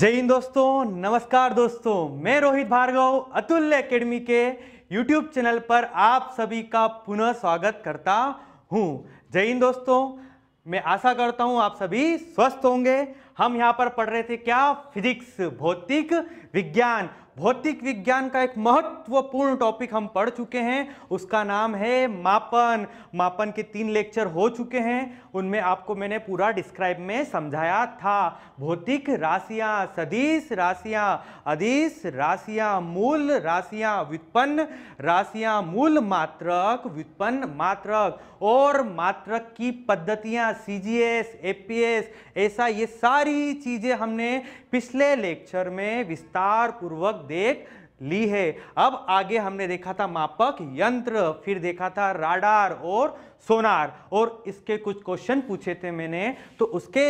जय हिंद दोस्तों नमस्कार दोस्तों मैं रोहित भार्गव अतुल्य एकेडमी के यूट्यूब चैनल पर आप सभी का पुनः स्वागत करता हूं जय हिंद दोस्तों मैं आशा करता हूं आप सभी स्वस्थ होंगे हम यहां पर पढ़ रहे थे क्या फिजिक्स भौतिक विज्ञान भौतिक विज्ञान का एक महत्वपूर्ण टॉपिक हम पढ़ चुके हैं उसका नाम है मापन मापन के तीन लेक्चर हो चुके हैं उनमें आपको मैंने पूरा डिस्क्राइब में समझाया था भौतिक राशियां सदिश राशियां अधिस राशियां मूल राशियां व्युत्पन्न राशियां मूल मात्रक व्युत्पन्न मात्रक और मात्रक की पद्धतियां सीजीएस एपीएस ऐसा ये सारी चीज़ें हमने पिछले लेक्चर में विस्तार पूर्वक देख ली है अब आगे हमने देखा था मापक यंत्र फिर देखा था राडार और सोनार और इसके कुछ क्वेश्चन पूछे थे मैंने तो उसके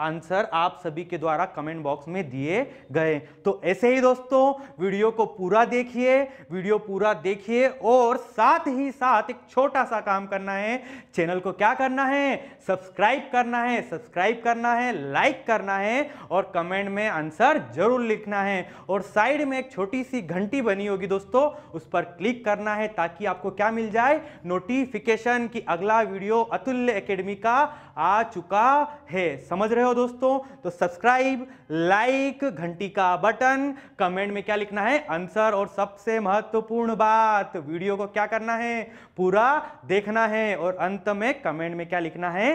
आंसर आप सभी के द्वारा कमेंट बॉक्स में दिए गए तो ऐसे ही दोस्तों वीडियो को पूरा देखिए वीडियो पूरा देखिए और साथ ही साथ एक छोटा सा काम करना है चैनल को क्या करना है सब्सक्राइब करना है सब्सक्राइब करना है लाइक करना है और कमेंट में आंसर जरूर लिखना है और साइड में एक छोटी सी घंटी बनी होगी दोस्तों उस पर क्लिक करना है ताकि आपको क्या मिल जाए नोटिफिकेशन कि अगला वीडियो अतुल्य अकेडमी का आ चुका है समझ रहे हो हो दोस्तों तो सब्सक्राइब लाइक घंटी का बटन कमेंट में क्या लिखना है आंसर और सबसे महत्वपूर्ण बात वीडियो को क्या करना है पूरा देखना है और अंत में कमेंट में क्या लिखना है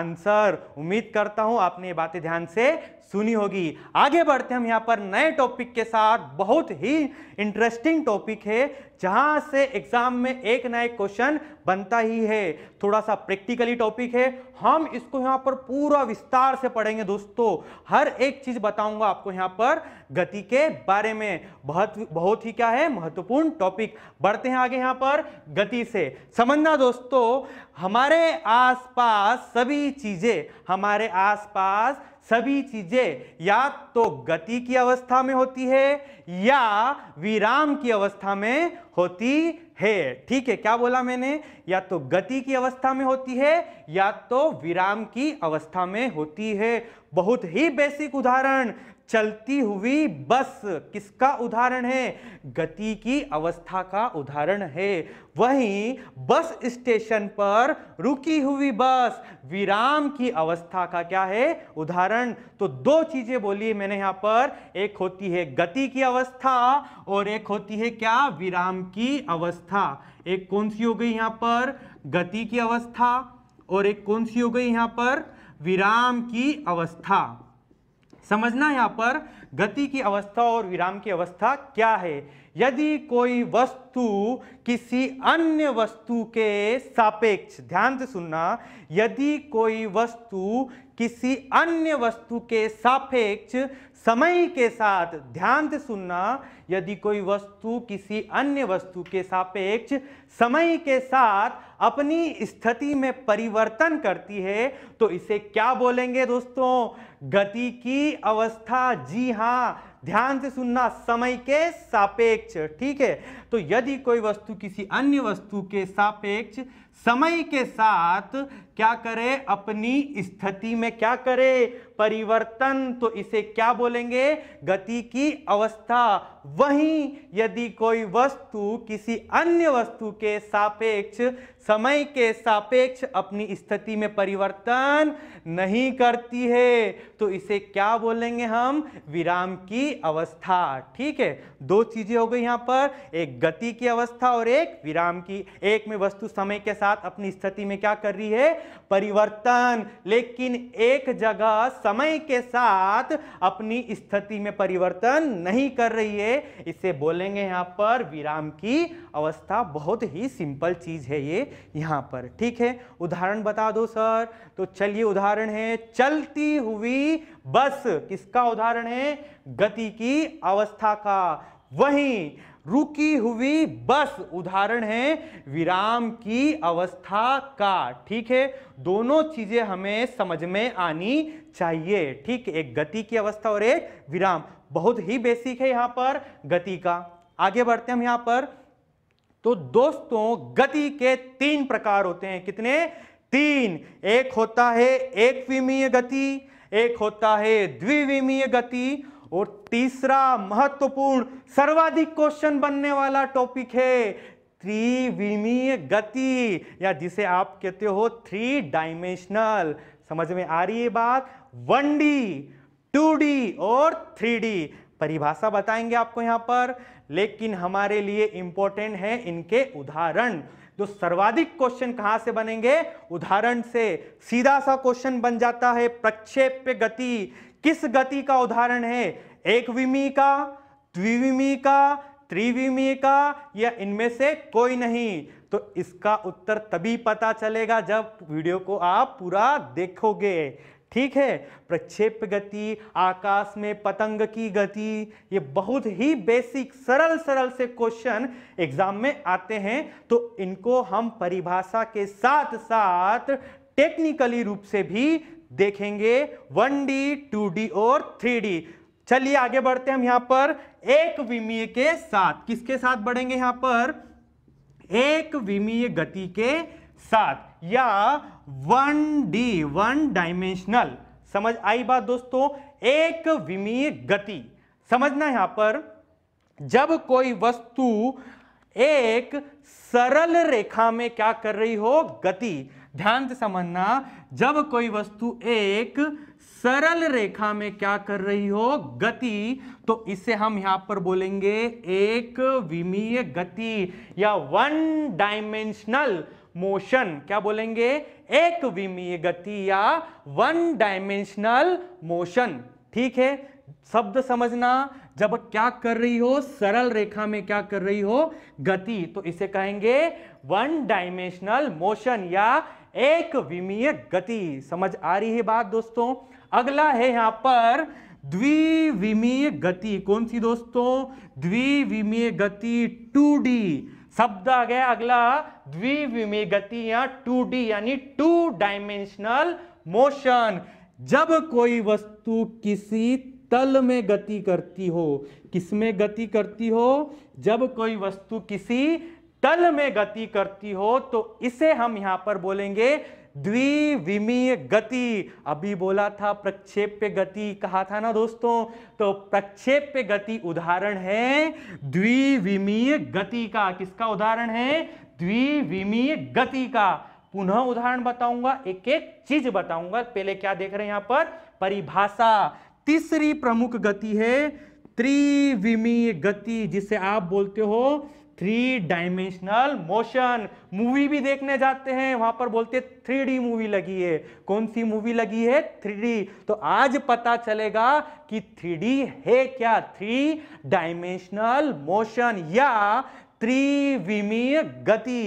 आंसर उम्मीद करता हूं आपने ये बातें ध्यान से सुनी होगी आगे बढ़ते हम यहाँ पर नए टॉपिक के साथ बहुत ही इंटरेस्टिंग टॉपिक है जहाँ से एग्जाम में एक ना एक क्वेश्चन बनता ही है थोड़ा सा प्रैक्टिकली टॉपिक है हम इसको यहाँ पर पूरा विस्तार से पढ़ेंगे दोस्तों हर एक चीज बताऊंगा आपको यहाँ पर गति के बारे में बहुत बहुत ही क्या है महत्वपूर्ण टॉपिक बढ़ते हैं आगे यहाँ पर गति से समझना दोस्तों हमारे आसपास सभी चीजें हमारे आसपास सभी चीजें या तो गति की अवस्था में होती है या विराम की अवस्था में होती है ठीक है क्या बोला मैंने या तो गति की अवस्था में होती है या तो विराम की अवस्था में होती है बहुत ही बेसिक उदाहरण चलती हुई बस किसका उदाहरण है गति की अवस्था का उदाहरण है वहीं बस स्टेशन पर रुकी हुई बस विराम की अवस्था का क्या है उदाहरण तो दो चीजें बोली मैंने यहाँ पर एक होती है गति की अवस्था और एक होती है क्या विराम की अवस्था एक कौन सी हो गई यहाँ पर गति की अवस्था और एक कौन सी हो गई यहाँ पर विराम की अवस्था समझना यहाँ पर गति की अवस्था और विराम की अवस्था क्या है यदि कोई वस्तु किसी अन्य वस्तु के सापेक्ष ध्यान से सुनना यदि कोई वस्तु किसी अन्य वस्तु के सापेक्ष समय के साथ ध्यान से सुनना यदि कोई वस्तु किसी अन्य वस्तु के सापेक्ष समय के साथ अपनी स्थिति में परिवर्तन करती है तो इसे क्या बोलेंगे दोस्तों गति की अवस्था जी हाँ ध्यान से सुनना समय के सापेक्ष ठीक है तो यदि कोई वस्तु किसी अन्य वस्तु के सापेक्ष समय के साथ क्या करे अपनी स्थिति में क्या करे परिवर्तन तो इसे क्या बोलेंगे गति की अवस्था वहीं यदि कोई वस्तु किसी अन्य वस्तु के सापेक्ष समय के सापेक्ष अपनी स्थिति में परिवर्तन नहीं करती है तो इसे क्या बोलेंगे हम विराम की अवस्था ठीक है दो चीजें हो गई यहां पर एक गति की अवस्था और एक विराम की एक में वस्तु समय के साथ साथ अपनी स्थिति में क्या कर रही है परिवर्तन लेकिन एक जगह समय के साथ अपनी स्थिति में परिवर्तन नहीं कर रही है इसे बोलेंगे यहां पर विराम की अवस्था बहुत ही सिंपल चीज है ये यहां पर ठीक है उदाहरण बता दो सर तो चलिए उदाहरण है चलती हुई बस किसका उदाहरण है गति की अवस्था का वहीं रुकी हुई बस उदाहरण है विराम की अवस्था का ठीक है दोनों चीजें हमें समझ में आनी चाहिए ठीक एक गति की अवस्था और एक विराम बहुत ही बेसिक है यहां पर गति का आगे बढ़ते हैं हम यहां पर तो दोस्तों गति के तीन प्रकार होते हैं कितने तीन एक होता है एक विमीय गति एक होता है द्विविमीय गति और तीसरा महत्वपूर्ण सर्वाधिक क्वेश्चन बनने वाला टॉपिक है त्रिविमीय गति या जिसे आप कहते हो थ्री डायमेंशनल समझ में आ रही है बात वन डी टू डी और थ्री डी परिभाषा बताएंगे आपको यहां पर लेकिन हमारे लिए इंपॉर्टेंट है इनके उदाहरण जो सर्वाधिक क्वेश्चन कहां से बनेंगे उदाहरण से सीधा सा क्वेश्चन बन जाता है प्रक्षेप गति किस गति का उदाहरण है एक विमी का द्विविमी का त्रिविमी का या इनमें से कोई नहीं तो इसका उत्तर तभी पता चलेगा जब वीडियो को आप पूरा देखोगे ठीक है प्रक्षेप गति आकाश में पतंग की गति ये बहुत ही बेसिक सरल सरल से क्वेश्चन एग्जाम में आते हैं तो इनको हम परिभाषा के साथ साथ टेक्निकली रूप से भी देखेंगे वन डी टू डी और थ्री डी चलिए आगे बढ़ते हैं हम यहां पर एक विमीय के साथ किसके साथ बढ़ेंगे यहां पर एक विमीय गति के साथ या वन डी वन डायमेंशनल समझ आई बात दोस्तों एक विमीय गति समझना यहां पर जब कोई वस्तु एक सरल रेखा में क्या कर रही हो गति ध्यान से समझना जब कोई वस्तु एक सरल रेखा में क्या कर रही हो गति तो इसे हम यहां पर बोलेंगे एक विमीय गति या वन डायमेंशनल मोशन क्या बोलेंगे एक विमीय गति या वन डायमेंशनल मोशन ठीक है शब्द समझना जब क्या कर रही हो सरल रेखा में क्या कर रही हो गति तो इसे कहेंगे वन डायमेंशनल मोशन या एक विमीय गति समझ आ रही है बात दोस्तों अगला है यहाँ पर द्विविमीय गति कौन सी दोस्तों द्विविमीय गति 2D शब्द आ गया अगला द्विविमीय गति या 2D यानी टू डायमेंशनल मोशन जब कोई वस्तु किसी तल में गति करती हो किसमें गति करती हो जब कोई वस्तु किसी तल में गति करती हो तो इसे हम यहां पर बोलेंगे द्विविमीय गति अभी बोला था प्रक्षेप्य गति कहा था ना दोस्तों तो प्रक्षेप्य गति उदाहरण है द्विविमीय गति का किसका उदाहरण है द्विविमीय गति का पुनः उदाहरण बताऊंगा एक एक चीज बताऊंगा पहले क्या देख रहे हैं यहां पर परिभाषा तीसरी प्रमुख गति है त्रिविमीय गति जिसे आप बोलते हो थ्री डायमेंशनल मोशन मूवी भी देखने जाते हैं वहां पर बोलते हैं थ्री डी मूवी लगी है कौन सी मूवी लगी है थ्री डी तो आज पता चलेगा कि थ्री डी है क्या थ्री डायमेंशनल मोशन या त्रिविमीय गति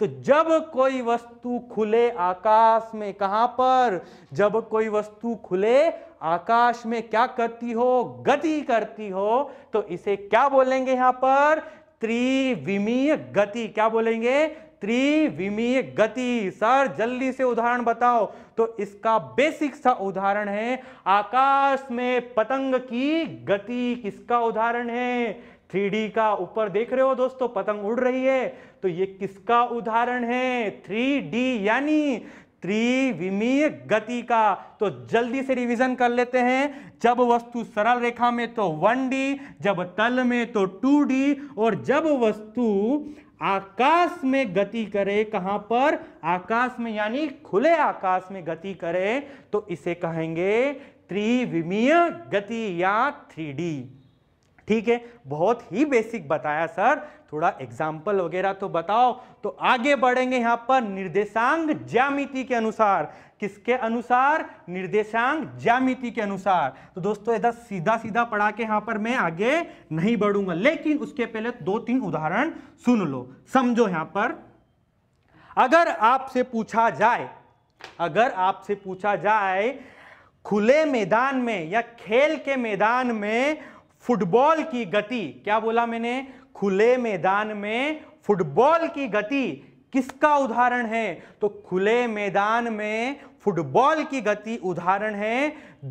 तो जब कोई वस्तु खुले आकाश में कहां पर जब कोई वस्तु खुले आकाश में क्या करती हो गति करती हो तो इसे क्या बोलेंगे यहां पर त्रिविमीय गति क्या बोलेंगे त्रिविमीय गति सर जल्दी से उदाहरण बताओ तो इसका बेसिक सा उदाहरण है आकाश में पतंग की गति किसका उदाहरण है थ्री का ऊपर देख रहे हो दोस्तों पतंग उड़ रही है तो ये किसका उदाहरण है थ्री यानी त्रिविमीय गति का तो जल्दी से रिवीजन कर लेते हैं जब वस्तु सरल रेखा में तो 1D जब तल में तो 2D और जब वस्तु आकाश में गति करे कहां पर आकाश में यानी खुले आकाश में गति करे तो इसे कहेंगे त्रिविमीय गति या 3D ठीक है बहुत ही बेसिक बताया सर थोड़ा एग्जाम्पल वगैरह तो बताओ तो आगे बढ़ेंगे यहाँ पर निर्देशांग ज्यामिति के अनुसार किसके अनुसार निर्देशांग ज्यामिति के अनुसार तो दोस्तों इधर सीधा सीधा पढ़ा के यहाँ पर मैं आगे नहीं बढ़ूंगा लेकिन उसके पहले दो तीन उदाहरण सुन लो समझो यहाँ पर अगर आपसे पूछा जाए अगर आपसे पूछा जाए खुले मैदान में या खेल के मैदान में फुटबॉल की गति क्या बोला मैंने खुले मैदान में फुटबॉल की गति किसका उदाहरण है तो खुले मैदान में फुटबॉल की गति उदाहरण है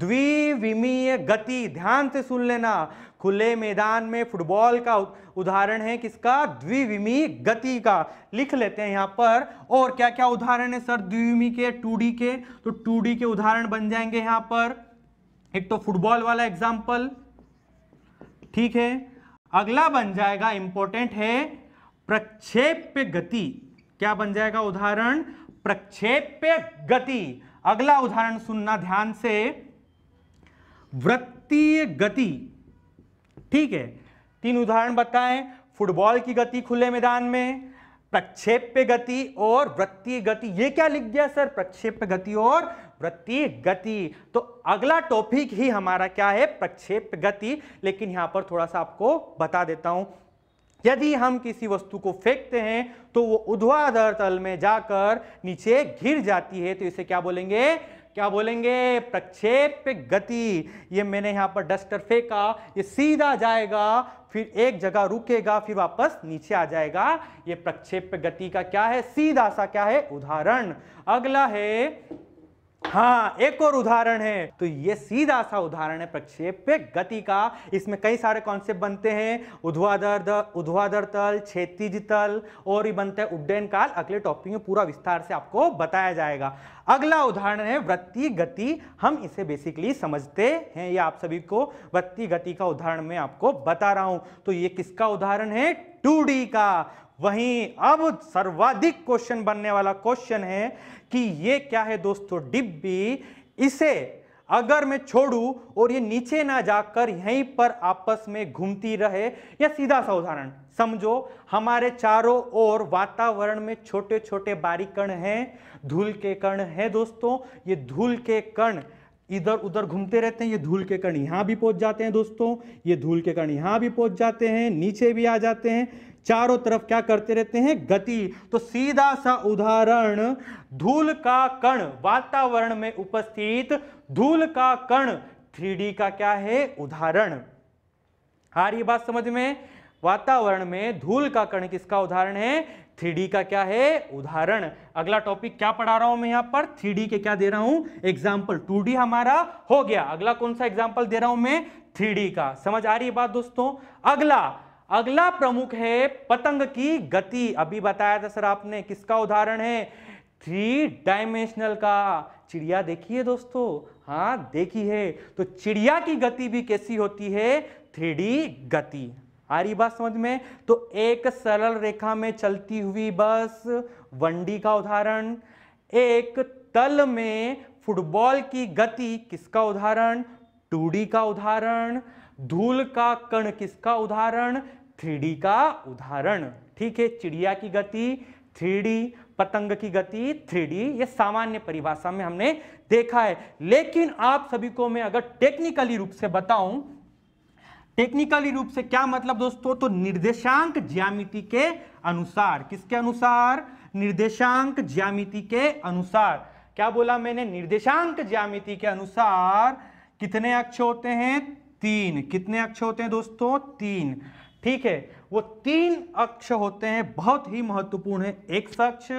द्विविमीय गति ध्यान से सुन लेना खुले मैदान में फुटबॉल का उदाहरण है किसका द्विविमीय गति का लिख लेते हैं यहां पर और क्या क्या उदाहरण है सर द्विविमी के टू के तो टू के उदाहरण बन जाएंगे यहां पर एक तो फुटबॉल वाला एग्जाम्पल ठीक है अगला बन जाएगा इंपॉर्टेंट है प्रक्षेप्य गति क्या बन जाएगा उदाहरण प्रक्षेप्य गति अगला उदाहरण सुनना ध्यान से वृत्तीय गति ठीक है तीन उदाहरण बताएं फुटबॉल की गति खुले मैदान में प्रक्षेप्य गति और वृत्ति गति ये क्या लिख दिया सर प्रक्षेप्य गति और वृत्ति गति तो अगला टॉपिक ही हमारा क्या है प्रक्षेप गति लेकिन यहां पर थोड़ा सा आपको बता देता हूं यदि हम किसी वस्तु को फेंकते हैं तो वो उध्वाधर तल में जाकर नीचे घिर जाती है तो इसे क्या बोलेंगे क्या बोलेंगे प्रक्षेप गति ये मैंने यहाँ पर डस्टर फेंका ये सीधा जाएगा फिर एक जगह रुकेगा फिर वापस नीचे आ जाएगा ये प्रक्षेप गति का क्या है सीधा सा क्या है उदाहरण अगला है हाँ एक और उदाहरण है तो ये सीधा सा उदाहरण है प्रक्षेप गति का इसमें कई सारे कॉन्सेप्ट बनते हैं उध्वाधर उध्वाधर तल क्षेतिज तल और ये बनता है उड्डयन काल अगले टॉपिक में पूरा विस्तार से आपको बताया जाएगा अगला उदाहरण है वृत्ति गति हम इसे बेसिकली समझते हैं ये आप सभी को वृत्ति गति का उदाहरण मैं आपको बता रहा हूं तो ये किसका उदाहरण है 2D का वहीं अब सर्वाधिक क्वेश्चन बनने वाला क्वेश्चन है कि ये क्या है दोस्तों डिब्बी इसे अगर मैं छोड़ू और ये नीचे ना जाकर यहीं पर आपस में घूमती रहे या सीधा सा उदाहरण समझो हमारे चारों ओर वातावरण में छोटे छोटे बारीक कण हैं धूल के कण हैं दोस्तों ये धूल के कण इधर उधर घूमते रहते हैं ये धूल के कण यहाँ भी पहुँच जाते हैं दोस्तों ये धूल के कण यहाँ भी पहुँच जाते हैं नीचे भी आ जाते हैं चारों तरफ क्या करते रहते हैं गति तो सीधा सा उदाहरण धूल का कण वातावरण में उपस्थित धूल का कण थ्री का क्या है उदाहरण आ हाँ, रही बात समझ में वातावरण में धूल का कण किसका उदाहरण है थ्री का क्या है उदाहरण अगला टॉपिक क्या पढ़ा रहा हूं मैं यहां पर थ्री के क्या दे रहा हूं एग्जाम्पल टू हमारा हो गया अगला कौन सा एग्जाम्पल दे रहा हूं मैं थ्री का समझ आ रही है बात दोस्तों अगला अगला प्रमुख है पतंग की गति अभी बताया था सर आपने किसका उदाहरण है थ्री डायमेंशनल का चिड़िया देखी है दोस्तों हाँ देखी है तो चिड़िया की गति भी कैसी होती है थ्री गति आ रही बात समझ में तो एक सरल रेखा में चलती हुई बस वनडी का उदाहरण एक तल में फुटबॉल की गति किसका उदाहरण टूडी का उदाहरण धूल का कण किसका उदाहरण थ्री का उदाहरण ठीक है चिड़िया की गति थ्री पतंग की गति थ्री ये सामान्य परिभाषा में हमने देखा है लेकिन आप सभी को मैं अगर टेक्निकली रूप से बताऊं टेक्निकली रूप से क्या मतलब दोस्तों तो निर्देशांक ज्यामिति के अनुसार किसके अनुसार निर्देशांक ज्यामिति के अनुसार क्या बोला मैंने निर्देशांक ज्यामिति के अनुसार कितने अक्ष होते हैं तीन कितने अक्ष होते हैं दोस्तों तीन ठीक है वो तीन अक्ष होते हैं बहुत ही महत्वपूर्ण है एक अक्ष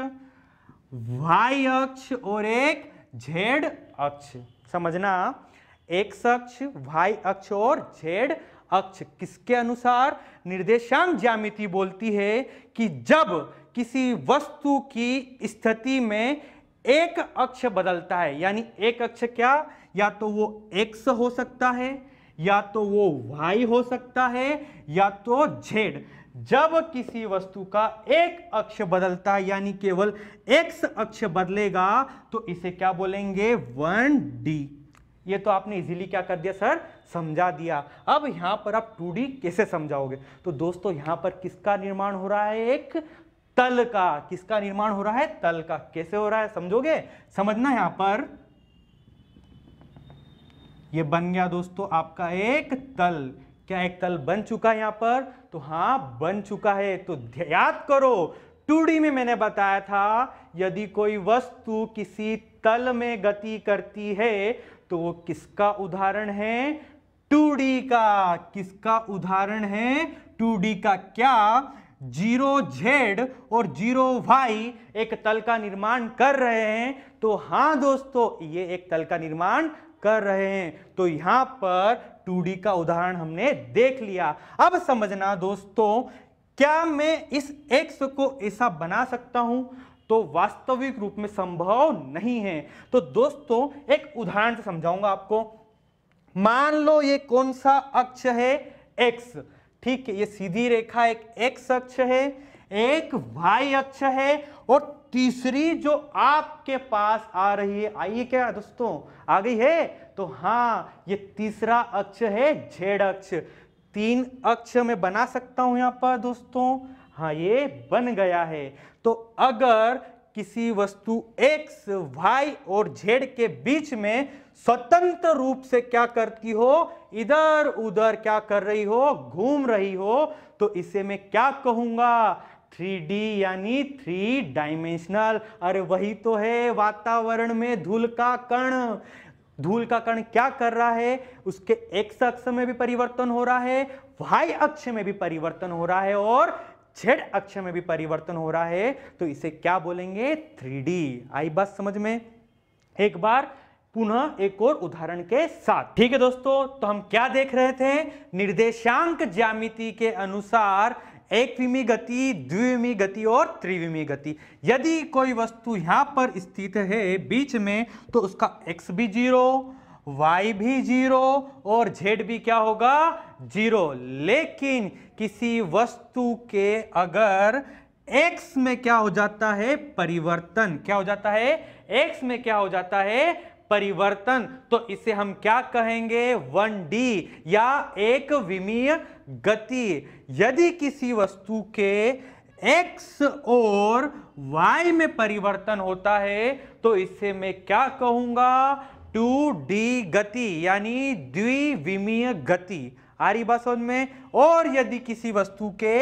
वाई अक्ष और एक झेड अक्ष समझना एक अक्ष वाई अक्ष और झेड अक्ष किसके अनुसार निर्देशांक ज्यामिति बोलती है कि जब किसी वस्तु की स्थिति में एक अक्ष बदलता है यानी एक अक्ष क्या या तो वो एक्स हो सकता है या तो वो वाई हो सकता है या तो झेड जब किसी वस्तु का एक अक्ष बदलता है यानी केवल एक्स अक्ष बदलेगा तो इसे क्या बोलेंगे वन डी ये तो आपने इजीली क्या कर दिया सर समझा दिया अब यहां पर आप टू कैसे समझाओगे तो दोस्तों यहां पर किसका निर्माण हो रहा है एक तल का किसका निर्माण हो रहा है तल का कैसे हो रहा है समझोगे समझना यहां पर ये बन गया दोस्तों आपका एक तल क्या एक तल बन चुका है यहाँ पर तो हाँ बन चुका है तो याद करो टू में मैंने बताया था यदि कोई वस्तु किसी तल में गति करती है तो वो किसका उदाहरण है टू का किसका उदाहरण है टू का क्या जीरो जेड और जीरो वाई एक तल का निर्माण कर रहे हैं तो हाँ दोस्तों ये एक तल का निर्माण कर रहे हैं तो यहां पर 2D का उदाहरण हमने देख लिया अब समझना दोस्तों क्या मैं इस एक्स को ऐसा बना सकता हूं तो वास्तविक रूप में संभव नहीं है तो दोस्तों एक उदाहरण से समझाऊंगा आपको मान लो ये कौन सा अक्ष है एक्स ठीक है ये सीधी रेखा एक एक्स अक्ष है एक वाई अक्ष है और तीसरी जो आपके पास आ रही है आई क्या दोस्तों आ गई है तो हाँ ये तीसरा अक्ष है झेड अक्ष तीन अक्ष में बना सकता हूं यहाँ पर दोस्तों हाँ ये बन गया है तो अगर किसी वस्तु x, y और z के बीच में स्वतंत्र रूप से क्या करती हो इधर उधर क्या कर रही हो घूम रही हो तो इसे मैं क्या कहूंगा थ्री यानी थ्री डायमेंशनल अरे वही तो है वातावरण में धूल का कण धूल का कण क्या कर रहा है उसके एक अक्ष में भी परिवर्तन हो रहा है y अक्ष में भी परिवर्तन हो रहा है और z अक्ष में भी परिवर्तन हो रहा है तो इसे क्या बोलेंगे थ्री आई बात समझ में एक बार पुनः एक और उदाहरण के साथ ठीक है दोस्तों तो हम क्या देख रहे थे निर्देशांक ज्यामिति के अनुसार विमी गति द्विविमी गति और त्रिविमी गति यदि कोई वस्तु यहाँ पर स्थित है बीच में तो उसका एक्स भी जीरो वाई भी जीरो और z भी क्या होगा जीरो लेकिन किसी वस्तु के अगर एक्स में क्या हो जाता है परिवर्तन क्या हो जाता है एक्स में क्या हो जाता है परिवर्तन तो इसे हम क्या कहेंगे वन डी या एक विमीय गति यदि किसी वस्तु के एक्स और वाई में परिवर्तन होता है तो इसे मैं क्या कहूंगा टू डी गति यानी द्विविमीय गति आ रही बात समझ में और यदि किसी वस्तु के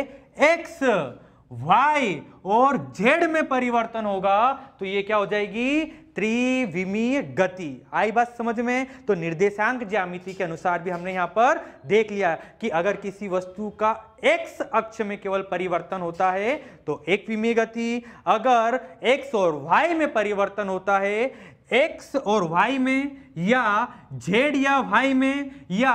एक्स वाई और जेड में परिवर्तन होगा तो ये क्या हो जाएगी त्रिविमीय गति आई बात समझ में तो निर्देशांक ज्यामिति के अनुसार भी हमने यहां पर देख लिया कि अगर किसी वस्तु का एक्स अक्ष में केवल परिवर्तन होता है तो एक विमीय गति अगर एक्स और वाई में परिवर्तन होता है एक्स और वाई में या जेड या वाई में या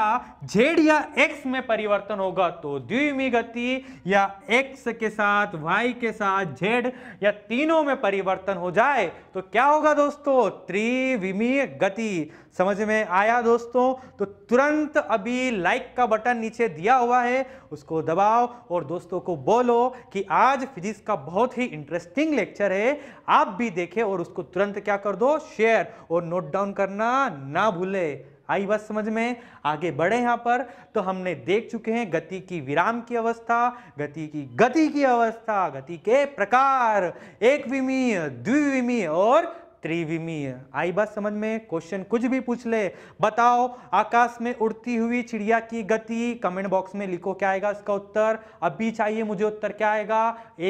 जेड या एक्स में परिवर्तन होगा तो द्विमी गति या एक्स के साथ वाई के साथ जेड या तीनों में परिवर्तन हो जाए तो क्या होगा दोस्तों त्रिविमीय गति समझ में आया दोस्तों तो तुरंत अभी लाइक का बटन नीचे दिया हुआ है उसको दबाओ और दोस्तों को बोलो कि आज फिजिक्स का बहुत ही इंटरेस्टिंग लेक्चर है आप भी देखें और उसको तुरंत क्या कर दो शेयर और नोट डाउन करना ना भूले आई बात समझ में आगे बढ़े यहाँ पर तो हमने देख चुके हैं गति की विराम की अवस्था गति की गति की अवस्था गति के प्रकार एक विमीय द्विविमीय और त्रिविमीय आई बात समझ में क्वेश्चन कुछ भी पूछ ले बताओ आकाश में उड़ती हुई चिड़िया की गति कमेंट बॉक्स में लिखो क्या आएगा इसका उत्तर अभी चाहिए मुझे उत्तर क्या आएगा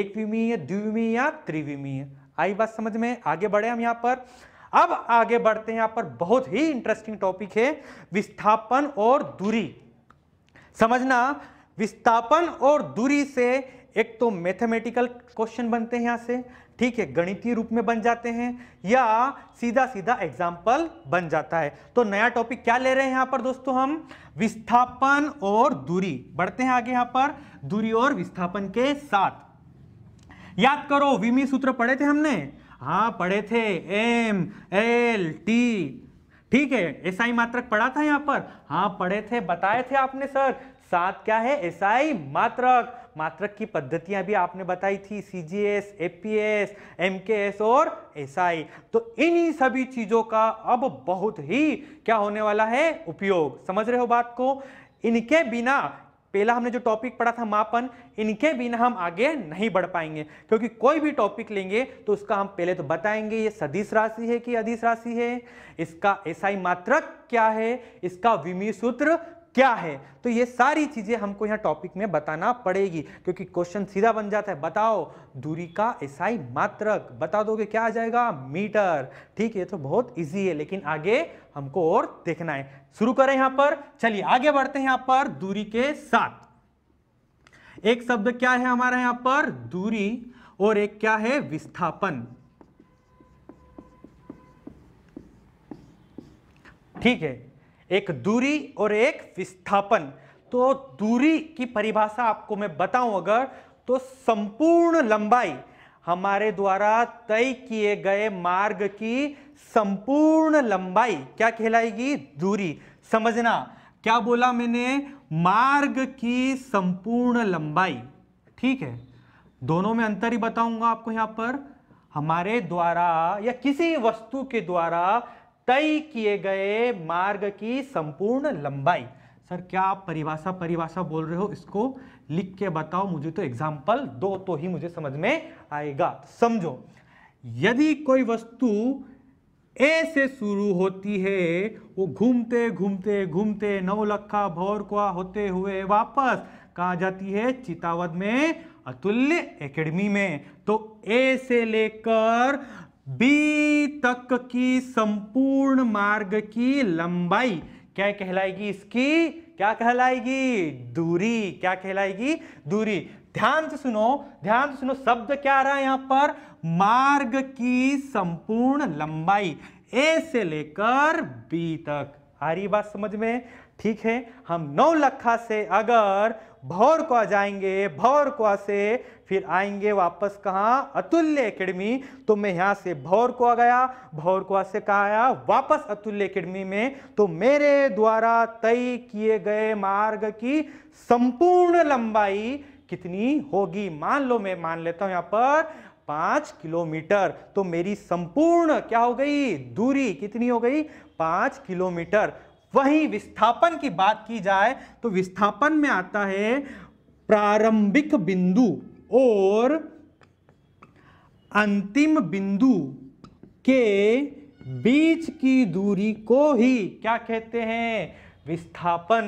एक विमीय द्विविमीय या त्रिविमीय आई बात समझ में आगे बढ़े हम यहाँ पर अब आगे बढ़ते हैं यहां पर बहुत ही इंटरेस्टिंग टॉपिक है विस्थापन और दूरी समझना विस्थापन और दूरी से एक तो मैथमेटिकल क्वेश्चन बनते हैं यहां से ठीक है गणितीय रूप में बन जाते हैं या सीधा सीधा एग्जाम्पल बन जाता है तो नया टॉपिक क्या ले रहे हैं यहां पर दोस्तों हम विस्थापन और दूरी बढ़ते हैं आगे यहां पर दूरी और विस्थापन के साथ याद करो विमी सूत्र पढ़े थे हमने हाँ पढ़े थे एम एल टी ठीक है एसआई मात्रक पढ़ा था यहाँ पर हाँ पढ़े थे बताए थे आपने सर सात क्या है एसआई मात्रक मात्रक की पद्धतियां भी आपने बताई थी C G S A P और एसआई तो इन्हीं सभी चीज़ों का अब बहुत ही क्या होने वाला है उपयोग समझ रहे हो बात को इनके बिना पहला हमने जो टॉपिक पढ़ा था मापन इनके बिना हम आगे नहीं बढ़ पाएंगे क्योंकि कोई भी टॉपिक लेंगे तो उसका हम पहले तो बताएंगे ये सदिश राशि है कि अधिस राशि है इसका एसआई मात्रक क्या है इसका विमी सूत्र क्या है तो ये सारी चीज़ें हमको यहाँ टॉपिक में बताना पड़ेगी क्योंकि क्वेश्चन सीधा बन जाता है बताओ दूरी का एसआई मात्रक बता दोगे क्या आ जाएगा मीटर ठीक है तो बहुत इजी है लेकिन आगे हमको और देखना है शुरू करें यहां पर चलिए आगे बढ़ते हैं यहां पर दूरी के साथ एक शब्द क्या है हमारा यहां पर दूरी और एक क्या है विस्थापन ठीक है एक दूरी और एक विस्थापन तो दूरी की परिभाषा आपको मैं बताऊं अगर तो संपूर्ण लंबाई हमारे द्वारा तय किए गए मार्ग की संपूर्ण लंबाई क्या कहलाएगी दूरी समझना क्या बोला मैंने मार्ग की संपूर्ण लंबाई ठीक है दोनों में अंतर ही बताऊंगा आपको यहां पर हमारे द्वारा या किसी वस्तु के द्वारा तय किए गए मार्ग की संपूर्ण लंबाई सर क्या आप परिभाषा परिभाषा बोल रहे हो इसको लिख के बताओ मुझे तो एग्जाम्पल दो तो ही मुझे समझ में आएगा समझो यदि कोई वस्तु ए से शुरू होती है वो घूमते घूमते घूमते नवलखा को होते हुए वापस कहा जाती है चितावद में अतुल्य एकेडमी में तो ए से लेकर बी तक की संपूर्ण मार्ग की लंबाई क्या कहलाएगी इसकी क्या कहलाएगी दूरी क्या कहलाएगी दूरी ध्यान से सुनो ध्यान से सुनो शब्द क्या आ रहा है यहां पर मार्ग की संपूर्ण लंबाई ए से लेकर बी तक आ रही बात समझ में ठीक है हम नौ लखा से अगर भौर को जाएंगे भौर को से फिर आएंगे वापस कहाँ अतुल्य एकेडमी तो मैं यहाँ से भौर को गया भौर को से कहा आया वापस अतुल्य एकेडमी में तो मेरे द्वारा तय किए गए मार्ग की संपूर्ण लंबाई कितनी होगी मान लो मैं मान लेता हूँ यहाँ पर पाँच किलोमीटर तो मेरी संपूर्ण क्या हो गई दूरी कितनी हो गई पाँच किलोमीटर वहीं विस्थापन की बात की जाए तो विस्थापन में आता है प्रारंभिक बिंदु और अंतिम बिंदु के बीच की दूरी को ही क्या कहते हैं विस्थापन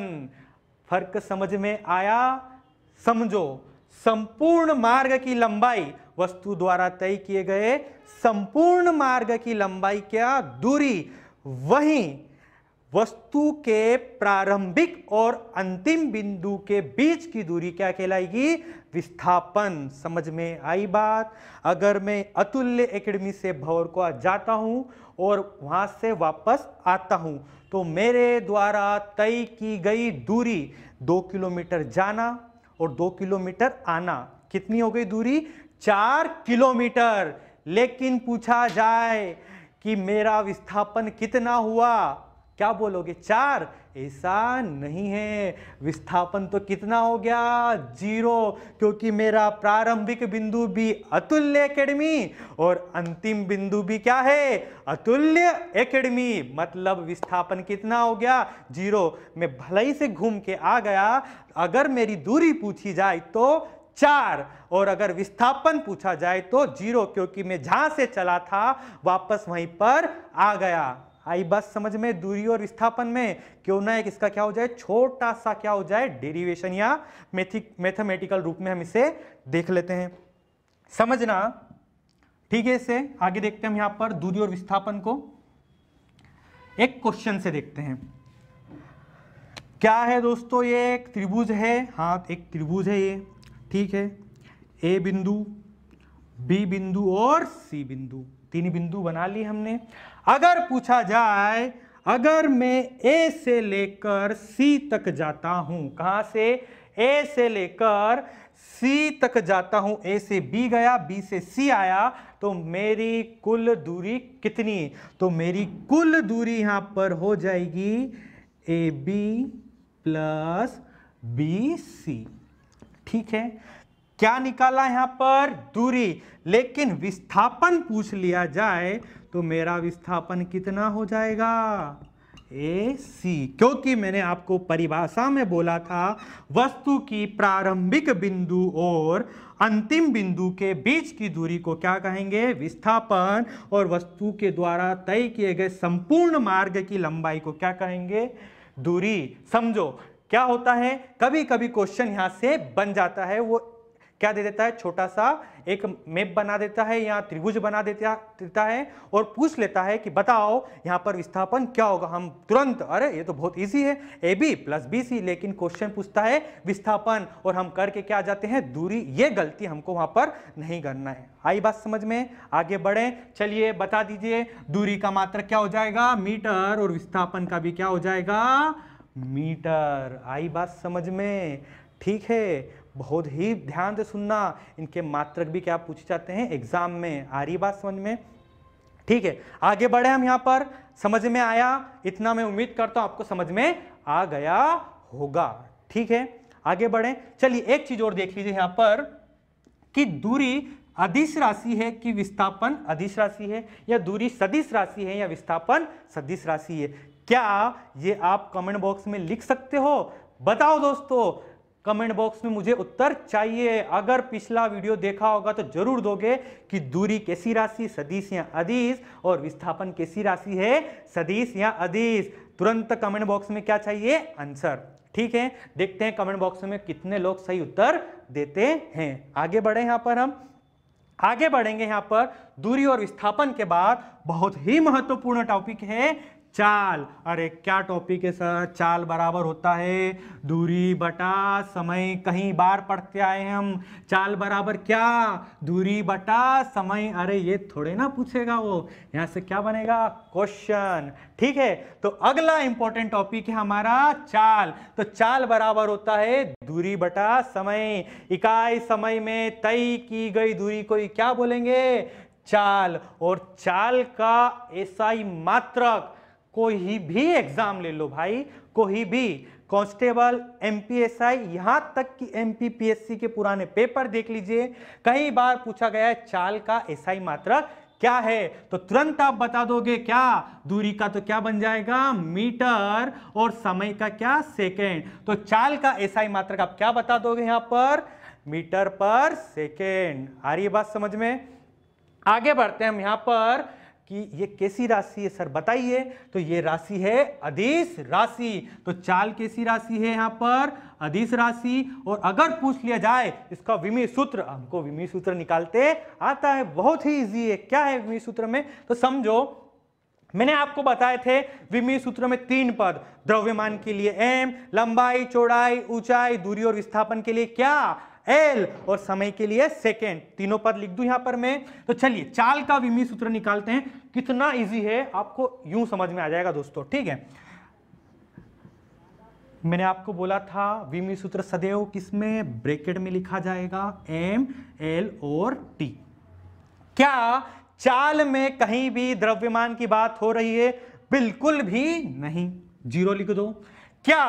फर्क समझ में आया समझो संपूर्ण मार्ग की लंबाई वस्तु द्वारा तय किए गए संपूर्ण मार्ग की लंबाई क्या दूरी वहीं वस्तु के प्रारंभिक और अंतिम बिंदु के बीच की दूरी क्या कहलाएगी विस्थापन समझ में आई बात अगर मैं अतुल्य एकेडमी से भवर को जाता हूँ और वहाँ से वापस आता हूँ तो मेरे द्वारा तय की गई दूरी दो किलोमीटर जाना और दो किलोमीटर आना कितनी हो गई दूरी चार किलोमीटर लेकिन पूछा जाए कि मेरा विस्थापन कितना हुआ क्या बोलोगे चार ऐसा नहीं है विस्थापन तो कितना हो गया जीरो क्योंकि मेरा प्रारंभिक बिंदु भी अतुल्य एकेडमी और अंतिम बिंदु भी क्या है अतुल्य एकेडमी मतलब विस्थापन कितना हो गया जीरो मैं भलाई से घूम के आ गया अगर मेरी दूरी पूछी जाए तो चार और अगर विस्थापन पूछा जाए तो जीरो क्योंकि मैं जहां से चला था वापस वहीं पर आ गया आई बस समझ में दूरी और विस्थापन में क्यों ना एक इसका क्या हो जाए छोटा सा क्या हो जाए डेरिवेशन या मैथिक मैथमेटिकल रूप में हम इसे देख लेते हैं समझना ठीक है इसे आगे देखते हैं हम यहां पर दूरी और विस्थापन को एक क्वेश्चन से देखते हैं क्या है दोस्तों ये एक त्रिभुज है हाँ एक त्रिभुज है ये ठीक है ए बिंदु बी बिंदु और सी बिंदु तीन बिंदु बना ली हमने अगर पूछा जाए अगर मैं ए से लेकर सी तक जाता हूँ कहाँ से ए से लेकर सी तक जाता हूँ ए से बी गया बी से सी आया तो मेरी कुल दूरी कितनी तो मेरी कुल दूरी यहाँ पर हो जाएगी A B plus B C ठीक है क्या निकाला यहाँ पर दूरी लेकिन विस्थापन पूछ लिया जाए तो मेरा विस्थापन कितना हो जाएगा ए सी क्योंकि मैंने आपको परिभाषा में बोला था वस्तु की प्रारंभिक बिंदु और अंतिम बिंदु के बीच की दूरी को क्या कहेंगे विस्थापन और वस्तु के द्वारा तय किए गए संपूर्ण मार्ग की लंबाई को क्या कहेंगे दूरी समझो क्या होता है कभी कभी क्वेश्चन यहाँ से बन जाता है वो क्या दे देता है छोटा सा एक मैप बना देता है या त्रिभुज बना देता देता है और पूछ लेता है कि बताओ यहाँ पर विस्थापन क्या होगा हम तुरंत अरे ये तो बहुत ईजी है A B plus B C लेकिन क्वेश्चन पूछता है विस्थापन और हम करके क्या आ जाते हैं दूरी ये गलती हमको वहाँ पर नहीं करना है आई बात समझ में आगे बढ़े चलिए बता दीजिए दूरी का मात्र क्या हो जाएगा मीटर और विस्थापन का भी क्या हो जाएगा मीटर आई बात समझ में ठीक है बहुत ही ध्यान से सुनना इनके मात्रक भी क्या पूछे जाते हैं एग्जाम में आ रही बात समझ में ठीक है आगे बढ़े हम यहाँ पर समझ में आया इतना मैं उम्मीद करता हूँ आपको समझ में आ गया होगा ठीक है आगे बढ़े चलिए एक चीज और देख लीजिए यहाँ पर कि दूरी अधिश राशि है कि विस्थापन अधिश राशि है या दूरी सदिश राशि है या विस्थापन सदिश राशि है क्या ये आप कमेंट बॉक्स में लिख सकते हो बताओ दोस्तों कमेंट बॉक्स में मुझे उत्तर चाहिए अगर पिछला वीडियो देखा होगा तो जरूर दोगे कि दूरी कैसी राशि सदीश या अधीश और विस्थापन कैसी राशि है सदीश या अधीश तुरंत कमेंट बॉक्स में क्या चाहिए आंसर ठीक है देखते हैं कमेंट बॉक्स में कितने लोग सही उत्तर देते हैं आगे बढ़े यहाँ पर हम आगे बढ़ेंगे यहां पर दूरी और विस्थापन के बाद बहुत ही महत्वपूर्ण टॉपिक है चाल अरे क्या टॉपिक है सर चाल बराबर होता है दूरी बटा समय कहीं बार पढ़ते आए हैं हम चाल बराबर क्या दूरी बटा समय अरे ये थोड़े ना पूछेगा वो यहाँ से क्या बनेगा क्वेश्चन ठीक है तो अगला इंपॉर्टेंट टॉपिक है हमारा चाल तो चाल बराबर होता है दूरी बटा समय इकाई समय में तय की गई दूरी को क्या बोलेंगे चाल और चाल का ऐसा ही मात्रक कोई भी एग्ज़ाम ले लो भाई कोई भी कांस्टेबल एमपीएसआई यहां तक कि एमपीपीएससी के पुराने पेपर देख लीजिए कई बार पूछा गया है चाल का एसआई मात्रक क्या है तो तुरंत आप बता दोगे क्या दूरी का तो क्या बन जाएगा मीटर और समय का क्या सेकेंड तो चाल का एसआई मात्रक आप क्या बता दोगे यहां पर मीटर पर सेकेंड आ रही बात समझ में आगे बढ़ते हैं हम यहां पर कि ये कैसी राशि है सर बताइए तो ये राशि है अधिस राशि तो चाल कैसी राशि है यहाँ पर अधिस राशि और अगर पूछ लिया जाए इसका विमी सूत्र हमको विमी सूत्र निकालते आता है बहुत ही इजी है क्या है विमी सूत्र में तो समझो मैंने आपको बताए थे विमी सूत्र में तीन पद द्रव्यमान के लिए एम लंबाई चौड़ाई ऊंचाई दूरी और विस्थापन के लिए क्या एल और समय के लिए सेकेंड तीनों पद लिख दू यहां पर मैं तो चलिए चाल का विमी सूत्र निकालते हैं कितना इजी है आपको यूं समझ में आ जाएगा दोस्तों ठीक है मैंने आपको बोला था विमी सूत्र सदैव किसमें ब्रेकेट में लिखा जाएगा एम एल और टी क्या चाल में कहीं भी द्रव्यमान की बात हो रही है बिल्कुल भी नहीं जीरो लिख दो क्या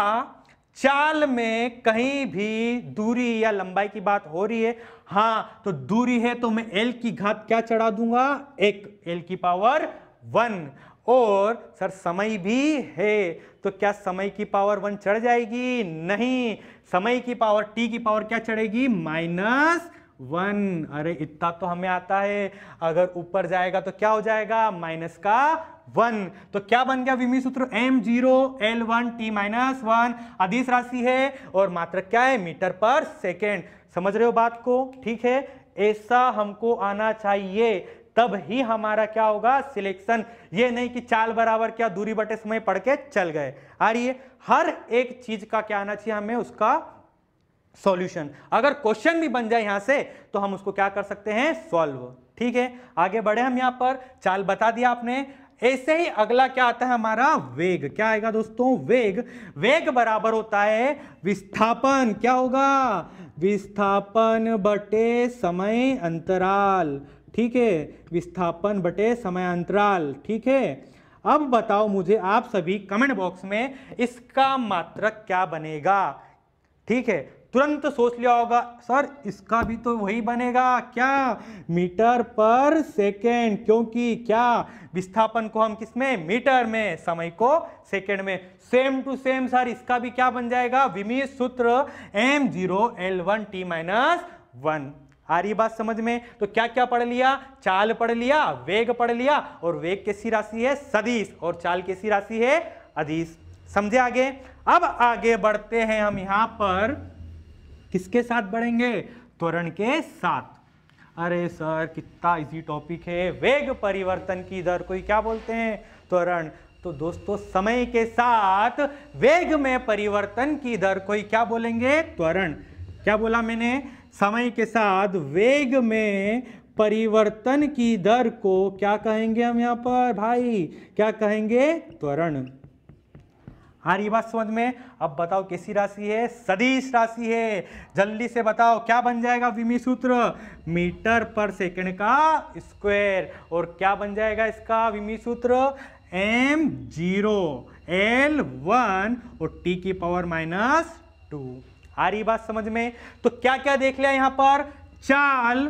चाल में कहीं भी दूरी या लंबाई की बात हो रही है हाँ तो दूरी है तो मैं एल की घात क्या चढ़ा दूंगा एक एल की पावर वन और सर समय भी है तो क्या समय की पावर वन चढ़ जाएगी नहीं समय की पावर टी की पावर क्या चढ़ेगी माइनस वन अरे इतना तो हमें आता है अगर ऊपर जाएगा तो क्या हो जाएगा माइनस का वन तो क्या बन गया विमी सूत्र M zero L one T minus one अधिस राशि है और मात्र क्या है मीटर पर सेकेंड समझ रहे हो बात को ठीक है ऐसा हमको आना चाहिए तब ही हमारा क्या होगा सिलेक्शन ये नहीं कि चाल बराबर क्या दूरी बटे समय पढ़ के चल गए आ रही है हर एक चीज का क्या आना चाहिए हमें उसका सॉल्यूशन अगर क्वेश्चन भी बन जाए यहां से तो हम उसको क्या कर सकते हैं सॉल्व ठीक है आगे बढ़े हम यहां पर चाल बता दिया आपने ऐसे ही अगला क्या आता है हमारा वेग क्या आएगा दोस्तों वेग वेग बराबर होता है विस्थापन क्या होगा विस्थापन बटे समय अंतराल ठीक है विस्थापन बटे समय अंतराल ठीक है अब बताओ मुझे आप सभी कमेंट बॉक्स में इसका मात्रक क्या बनेगा ठीक है तुरंत सोच लिया होगा सर इसका भी तो वही बनेगा क्या मीटर पर सेकेंड क्योंकि क्या विस्थापन को हम किसमें मीटर में समय को सेकेंड में सेम टू सेम सर इसका भी क्या बन जाएगा विमी सूत्र M zero L one T minus one आ रही बात समझ में तो क्या क्या पढ़ लिया चाल पढ़ लिया वेग पढ़ लिया और वेग कैसी राशि है सदीश और चाल कैसी राशि है अधीश समझे आगे अब आगे बढ़ते हैं हम यहां पर किसके साथ बढ़ेंगे त्वरण के साथ अरे सर कितना इजी टॉपिक है वेग परिवर्तन की दर को क्या बोलते हैं त्वरण तो दोस्तों समय के साथ वेग में परिवर्तन की दर को ही क्या बोलेंगे त्वरण क्या बोला मैंने समय के साथ वेग में परिवर्तन की दर को क्या कहेंगे हम यहाँ पर भाई क्या कहेंगे त्वरण हाँ रही बात समझ में अब बताओ कैसी राशि है सदीश राशि है जल्दी से बताओ क्या बन जाएगा विमी सूत्र मीटर पर सेकंड का स्क्वायर और क्या बन जाएगा इसका विमी सूत्र एम जीरो एल वन और टी की पावर माइनस टू आ हाँ, रही बात समझ में तो क्या क्या देख लिया यहाँ पर चाल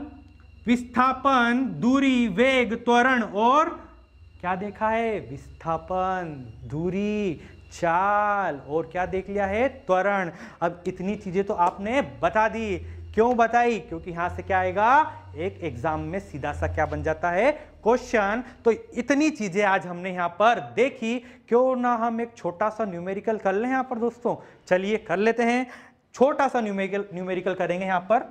विस्थापन दूरी वेग त्वरण और क्या देखा है विस्थापन दूरी चाल और क्या देख लिया है त्वरण अब इतनी चीजें तो आपने बता दी क्यों बताई क्योंकि यहां से क्या आएगा एक एग्जाम में सीधा सा क्या बन जाता है क्वेश्चन तो इतनी चीजें आज हमने यहां पर देखी क्यों ना हम एक छोटा सा न्यूमेरिकल कर लें यहां पर दोस्तों चलिए कर लेते हैं छोटा सा न्यूमेरिकल न्यूमेरिकल करेंगे यहां पर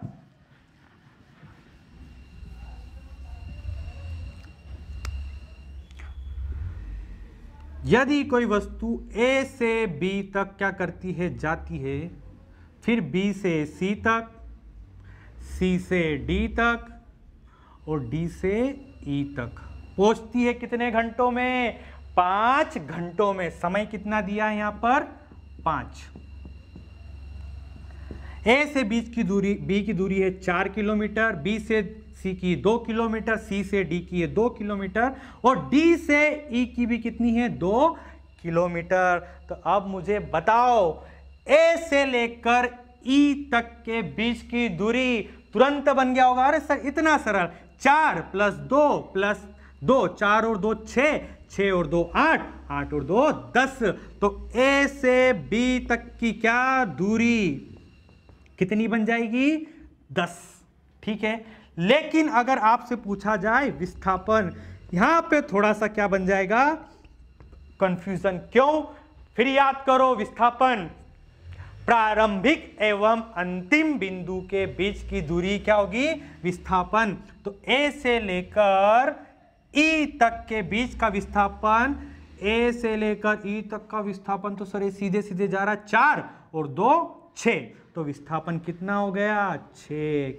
यदि कोई वस्तु ए से बी तक क्या करती है जाती है फिर बी से सी तक सी से डी तक और डी से ई e तक पहुंचती है कितने घंटों में पांच घंटों में समय कितना दिया है यहां पर पांच ए से बीच की दूरी बी की दूरी है चार किलोमीटर बी से सी की दो किलोमीटर सी से डी की है दो किलोमीटर और डी से ई e की भी कितनी है दो किलोमीटर तो अब मुझे बताओ ए से लेकर ई e तक के बीच की दूरी तुरंत बन गया होगा अरे सर इतना सरल चार प्लस दो प्लस दो चार और दो छ छ और दो आठ आठ और दो दस तो ए से बी तक की क्या दूरी कितनी बन जाएगी दस ठीक है लेकिन अगर आपसे पूछा जाए विस्थापन यहां पे थोड़ा सा क्या बन जाएगा कंफ्यूजन क्यों फिर याद करो विस्थापन प्रारंभिक एवं अंतिम बिंदु के बीच की दूरी क्या होगी विस्थापन तो ए से लेकर ई e तक के बीच का विस्थापन ए से लेकर ई e तक का विस्थापन तो सर सीधे सीधे जा रहा है चार और दो छ तो विस्थापन कितना हो गया छ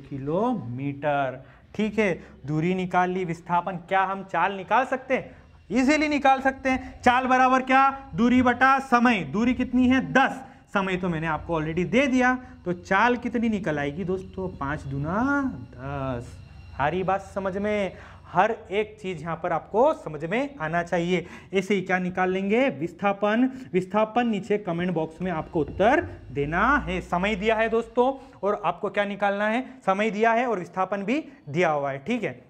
किलोमीटर ठीक है दूरी निकाल ली विस्थापन क्या हम चाल निकाल सकते हैं इजीली निकाल सकते हैं चाल बराबर क्या दूरी बटा समय दूरी कितनी है दस समय तो मैंने आपको ऑलरेडी दे दिया तो चाल कितनी निकल आएगी दोस्तों पांच दूना दस हरी बात समझ में हर एक चीज़ यहाँ पर आपको समझ में आना चाहिए ऐसे ही क्या निकाल लेंगे विस्थापन विस्थापन नीचे कमेंट बॉक्स में आपको उत्तर देना है समय दिया है दोस्तों और आपको क्या निकालना है समय दिया है और विस्थापन भी दिया हुआ है ठीक है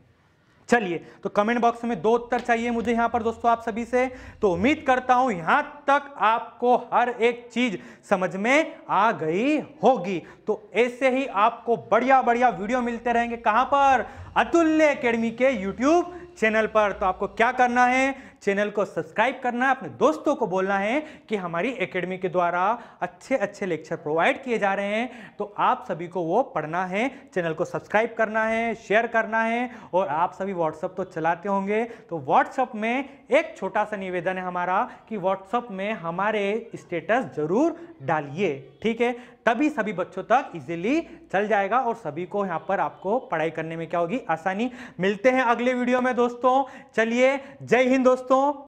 चलिए तो कमेंट बॉक्स में दो उत्तर चाहिए मुझे यहां पर दोस्तों आप सभी से तो उम्मीद करता हूं यहां तक आपको हर एक चीज समझ में आ गई होगी तो ऐसे ही आपको बढ़िया बढ़िया वीडियो मिलते रहेंगे कहां पर अतुल्य अकेडमी के यूट्यूब चैनल पर तो आपको क्या करना है चैनल को सब्सक्राइब करना अपने दोस्तों को बोलना है कि हमारी एकेडमी के द्वारा अच्छे अच्छे लेक्चर प्रोवाइड किए जा रहे हैं तो आप सभी को वो पढ़ना है चैनल को सब्सक्राइब करना है शेयर करना है और आप सभी व्हाट्सअप तो चलाते होंगे तो व्हाट्सअप में एक छोटा सा निवेदन है हमारा कि व्हाट्सअप में हमारे स्टेटस जरूर डालिए ठीक है तभी सभी बच्चों तक इजीली चल जाएगा और सभी को यहाँ पर आपको पढ़ाई करने में क्या होगी आसानी मिलते हैं अगले वीडियो में दोस्तों चलिए जय हिंद दोस्तों と